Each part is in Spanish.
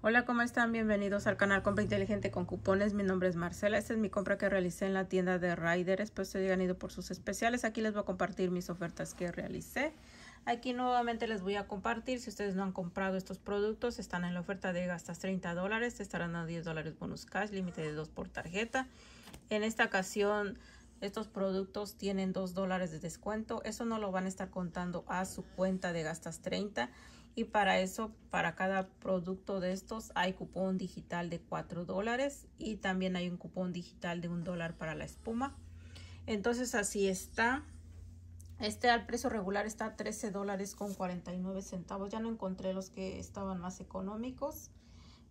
Hola, ¿cómo están? Bienvenidos al canal Compra Inteligente con Cupones. Mi nombre es Marcela. Esta es mi compra que realicé en la tienda de Rider. Después pues, se han ido por sus especiales. Aquí les voy a compartir mis ofertas que realicé. Aquí nuevamente les voy a compartir. Si ustedes no han comprado estos productos, están en la oferta de gastas 30 dólares. estarán a 10 dólares bonus cash, límite de 2 por tarjeta. En esta ocasión, estos productos tienen 2 dólares de descuento. Eso no lo van a estar contando a su cuenta de gastas 30 y para eso para cada producto de estos hay cupón digital de 4 dólares y también hay un cupón digital de un dólar para la espuma entonces así está este al precio regular está 13 dólares con 49 centavos ya no encontré los que estaban más económicos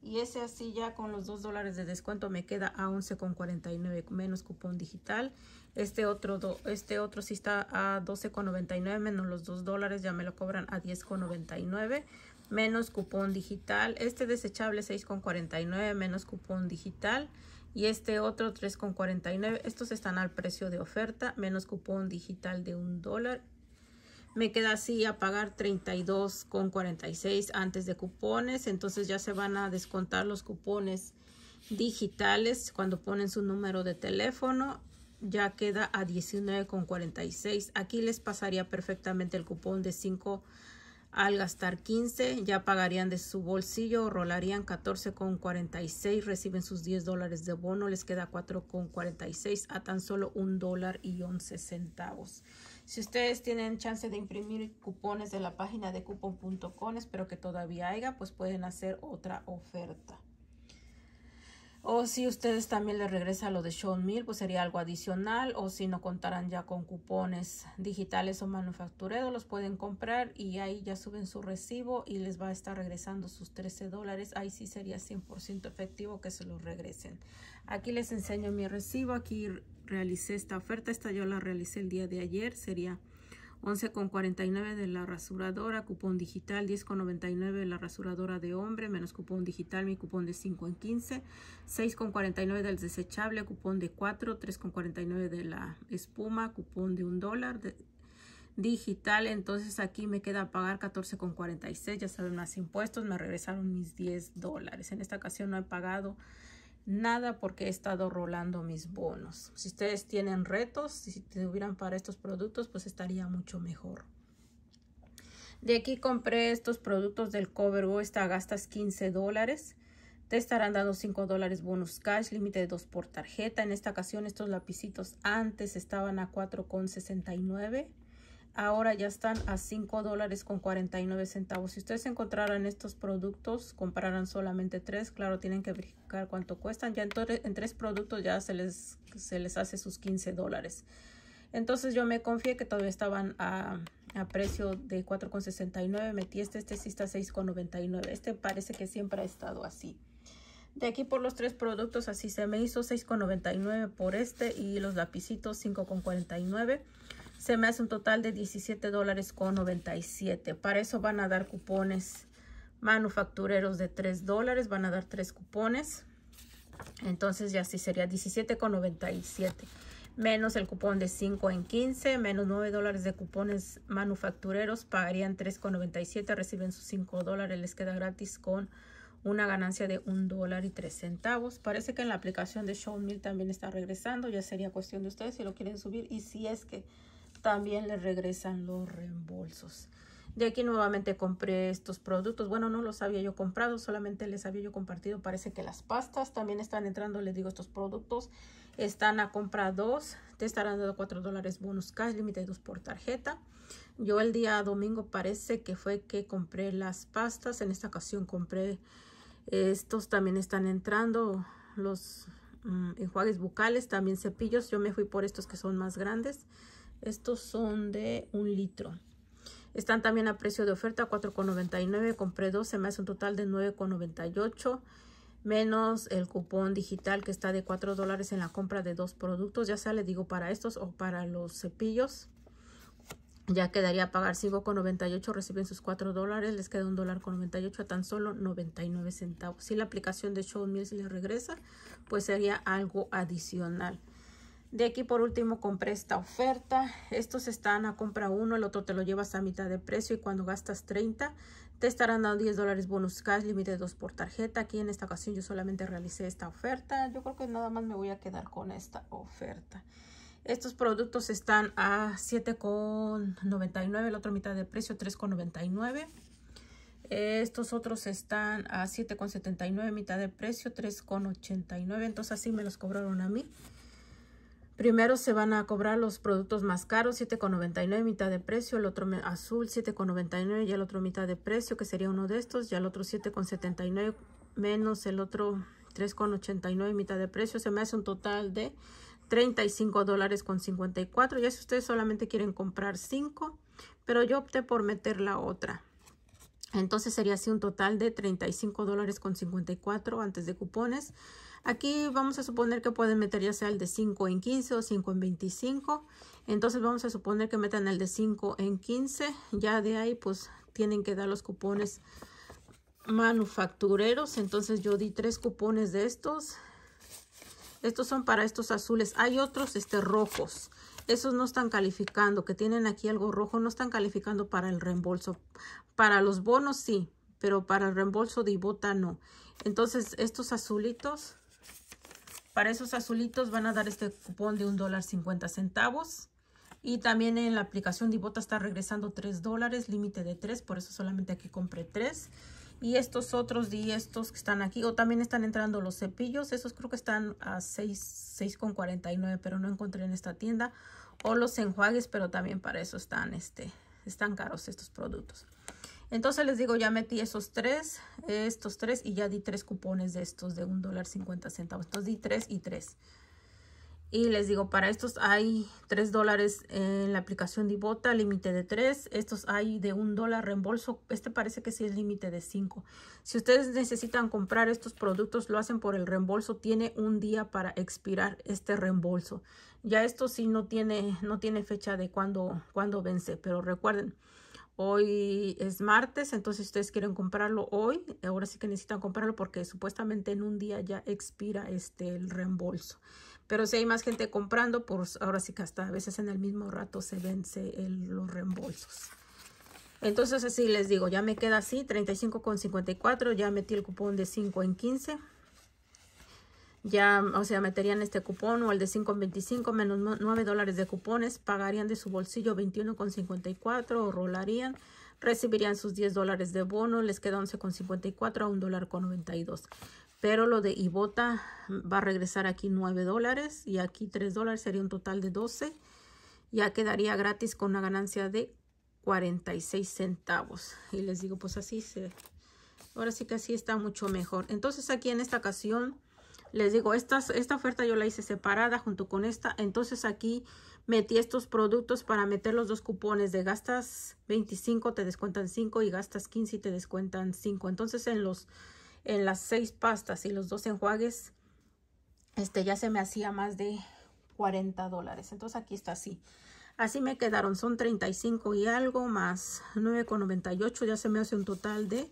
y ese así ya con los 2 dólares de descuento me queda a 11,49 menos cupón digital. Este otro, este otro sí está a 12,99 menos los 2 dólares ya me lo cobran a 10,99 menos cupón digital. Este desechable 6,49 menos cupón digital. Y este otro 3,49. Estos están al precio de oferta menos cupón digital de 1 dólar me queda así a pagar 32,46 antes de cupones. Entonces ya se van a descontar los cupones digitales cuando ponen su número de teléfono. Ya queda a 19,46. Aquí les pasaría perfectamente el cupón de 5 al gastar 15, ya pagarían de su bolsillo rolarían 14,46, reciben sus 10 dólares de bono, les queda 4,46 a tan solo 1 dólar y 11 centavos. Si ustedes tienen chance de imprimir cupones de la página de cupon.com, espero que todavía haya, pues pueden hacer otra oferta. O si ustedes también les regresa lo de Sean Mill, pues sería algo adicional. O si no contarán ya con cupones digitales o manufacturados, los pueden comprar y ahí ya suben su recibo y les va a estar regresando sus 13 dólares. Ahí sí sería 100% efectivo que se los regresen. Aquí les enseño mi recibo. Aquí realicé esta oferta. Esta yo la realicé el día de ayer. Sería 11,49 de la rasuradora, cupón digital 10,99 de la rasuradora de hombre, menos cupón digital, mi cupón de 5 en 15, 6,49 del desechable, cupón de 4, 3,49 de la espuma, cupón de un dólar digital, entonces aquí me queda pagar 14,46, ya saben, más impuestos, me regresaron mis 10 dólares, en esta ocasión no he pagado nada porque he estado rolando mis bonos. Si ustedes tienen retos, si te hubieran para estos productos, pues estaría mucho mejor. De aquí compré estos productos del o Esta gastas 15 dólares. Te estarán dando 5 dólares bonus cash, límite de 2 por tarjeta. En esta ocasión estos lapicitos antes estaban a 4,69 ahora ya están a cinco dólares con 49 centavos. Si ustedes encontraran estos productos, comprarán solamente tres, claro, tienen que verificar cuánto cuestan. Ya en, en tres productos ya se les, se les hace sus 15 dólares. Entonces yo me confié que todavía estaban a, precio de 4,69. Metí este, este sí está 6,99. Este parece que siempre ha estado así. De aquí por los tres productos así se me hizo 6,99 por este y los lapicitos 5,49 se me hace un total de 17 dólares con 97. Para eso van a dar cupones manufactureros de 3 van a dar 3 cupones. Entonces ya sí sería 17 con 97 menos el cupón de 5 en 15, menos 9 de cupones manufactureros, pagarían 3 con 97 reciben sus 5 dólares, les queda gratis con una ganancia de 1 y 3 centavos. Parece que en la aplicación de Showmill también está regresando, ya sería cuestión de ustedes si lo quieren subir y si es que también le regresan los reembolsos. De aquí nuevamente compré estos productos. Bueno, no los había yo comprado, solamente les había yo compartido. Parece que las pastas también están entrando, les digo, estos productos. Están a compra 2. Te estarán dando 4 dólares bonus cash, límite 2 por tarjeta. Yo el día domingo parece que fue que compré las pastas. En esta ocasión compré estos, también están entrando los mm, enjuagues bucales, también cepillos. Yo me fui por estos que son más grandes. Estos son de un litro. Están también a precio de oferta, $4.99. Compré dos, se me hace un total de $9.98 menos el cupón digital que está de 4 dólares en la compra de dos productos, ya sea le digo para estos o para los cepillos. Ya quedaría a pagar 5,98, reciben sus 4 dólares, les queda un dólar con 98 a tan solo 99 centavos. Si la aplicación de Show Mills les regresa, pues sería algo adicional. De aquí por último compré esta oferta. Estos están a compra uno, el otro te lo llevas a mitad de precio y cuando gastas 30 te estarán dando 10 dólares bonus cash, límite 2 por tarjeta. Aquí en esta ocasión yo solamente realicé esta oferta. Yo creo que nada más me voy a quedar con esta oferta. Estos productos están a 7,99, el otro mitad de precio 3,99. Estos otros están a 7,79, mitad de precio, 3,89. Entonces así me los cobraron a mí. Primero se van a cobrar los productos más caros, 7,99 mitad de precio, el otro azul 7,99 y el otro mitad de precio, que sería uno de estos, y el otro 7,79 menos el otro 3,89 mitad de precio, se me hace un total de 35 dólares con 54, ya si ustedes solamente quieren comprar 5, pero yo opté por meter la otra. Entonces sería así un total de 35 dólares con 54 antes de cupones. Aquí vamos a suponer que pueden meter ya sea el de 5 en 15 o 5 en 25. Entonces vamos a suponer que metan el de 5 en 15. Ya de ahí pues tienen que dar los cupones manufactureros. Entonces yo di tres cupones de estos. Estos son para estos azules. Hay otros este, rojos esos no están calificando, que tienen aquí algo rojo, no están calificando para el reembolso. Para los bonos sí, pero para el reembolso de Ibota no. Entonces, estos azulitos, para esos azulitos van a dar este cupón de $1.50. dólar Y también en la aplicación de Ibota está regresando $3, dólares, límite de $3, por eso solamente aquí compré $3 y estos otros di estos que están aquí o también están entrando los cepillos esos creo que están a 6,49 pero no encontré en esta tienda o los enjuagues pero también para eso están este están caros estos productos entonces les digo ya metí esos tres estos tres y ya di tres cupones de estos de un dólar centavos entonces di tres y tres y les digo, para estos hay 3 dólares en la aplicación Divota, límite de 3. Estos hay de 1 dólar reembolso. Este parece que sí es límite de 5. Si ustedes necesitan comprar estos productos, lo hacen por el reembolso. Tiene un día para expirar este reembolso. Ya esto sí no tiene, no tiene fecha de cuándo cuando vence. Pero recuerden, hoy es martes, entonces ustedes quieren comprarlo hoy, ahora sí que necesitan comprarlo porque supuestamente en un día ya expira este el reembolso. Pero si hay más gente comprando, pues ahora sí que hasta a veces en el mismo rato se vence los reembolsos. Entonces así les digo, ya me queda así, 35,54, ya metí el cupón de 5 en 15 ya, o sea, meterían este cupón o el de 5.25 menos 9 dólares de cupones, pagarían de su bolsillo 21.54 o rolarían, recibirían sus 10 dólares de bono, les queda 11.54 a 1 dólar con 92. Pero lo de Ibota va a regresar aquí 9 dólares y aquí 3 dólares sería un total de 12. Ya quedaría gratis con una ganancia de 46 centavos. Y les digo, pues así se... Ahora sí que así está mucho mejor. Entonces aquí en esta ocasión les digo, esta, esta oferta yo la hice separada junto con esta. Entonces aquí metí estos productos para meter los dos cupones de gastas 25 te descuentan 5 y gastas 15 te descuentan 5. Entonces en los en las seis pastas y los dos enjuagues este ya se me hacía más de 40 dólares. Entonces aquí está así. Así me quedaron, son 35 y algo más 9,98, ya se me hace un total de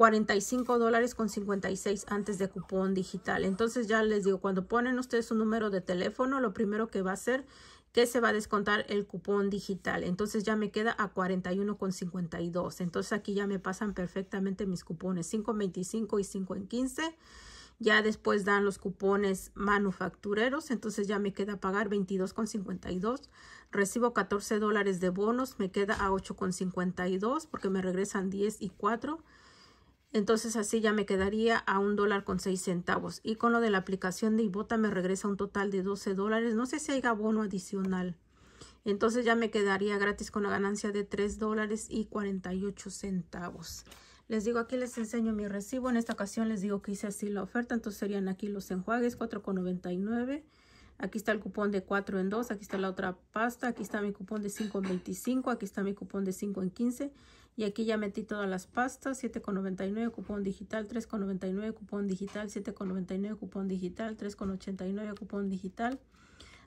45 dólares con 56 antes de cupón digital. Entonces ya les digo, cuando ponen ustedes su número de teléfono, lo primero que va a hacer que se va a descontar el cupón digital. Entonces ya me queda a 41,52. Entonces aquí ya me pasan perfectamente mis cupones 5.25 y 5.15. Ya después dan los cupones manufactureros, entonces ya me queda pagar 22,52. Recibo 14 dólares de bonos, me queda a 8,52 porque me regresan 10 y 4. Entonces así ya me quedaría a un dólar con seis centavos. Y con lo de la aplicación de Ibota me regresa un total de 12 dólares. No sé si hay abono adicional. Entonces ya me quedaría gratis con la ganancia de 3 dólares y 48 centavos. Les digo, aquí les enseño mi recibo. En esta ocasión les digo que hice así la oferta. Entonces serían aquí los enjuagues, 4,99. Aquí está el cupón de 4 en 2. Aquí está la otra pasta. Aquí está mi cupón de 5 en 25. Aquí está mi cupón de 5 en 15. Y aquí ya metí todas las pastas, 7,99 cupón digital, 3,99 cupón digital, 7,99 cupón digital, 3,89 cupón digital.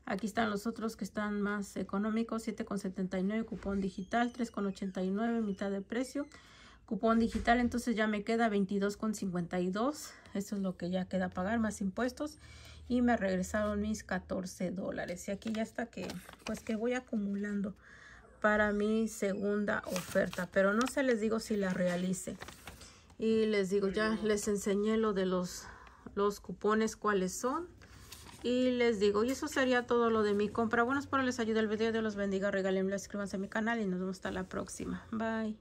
Aquí están los otros que están más económicos, 7,79 cupón digital, 3,89 mitad de precio. Cupón digital, entonces ya me queda 22,52. eso es lo que ya queda pagar, más impuestos. Y me regresaron mis 14 dólares. Y aquí ya está que, pues que voy acumulando para mi segunda oferta, pero no se les digo si la realice. Y les digo, ya les enseñé lo de los, los cupones, cuáles son. Y les digo, y eso sería todo lo de mi compra. Bueno, espero les ayude el video. Dios los bendiga. Regálenme, suscríbanse a mi canal y nos vemos hasta la próxima. Bye.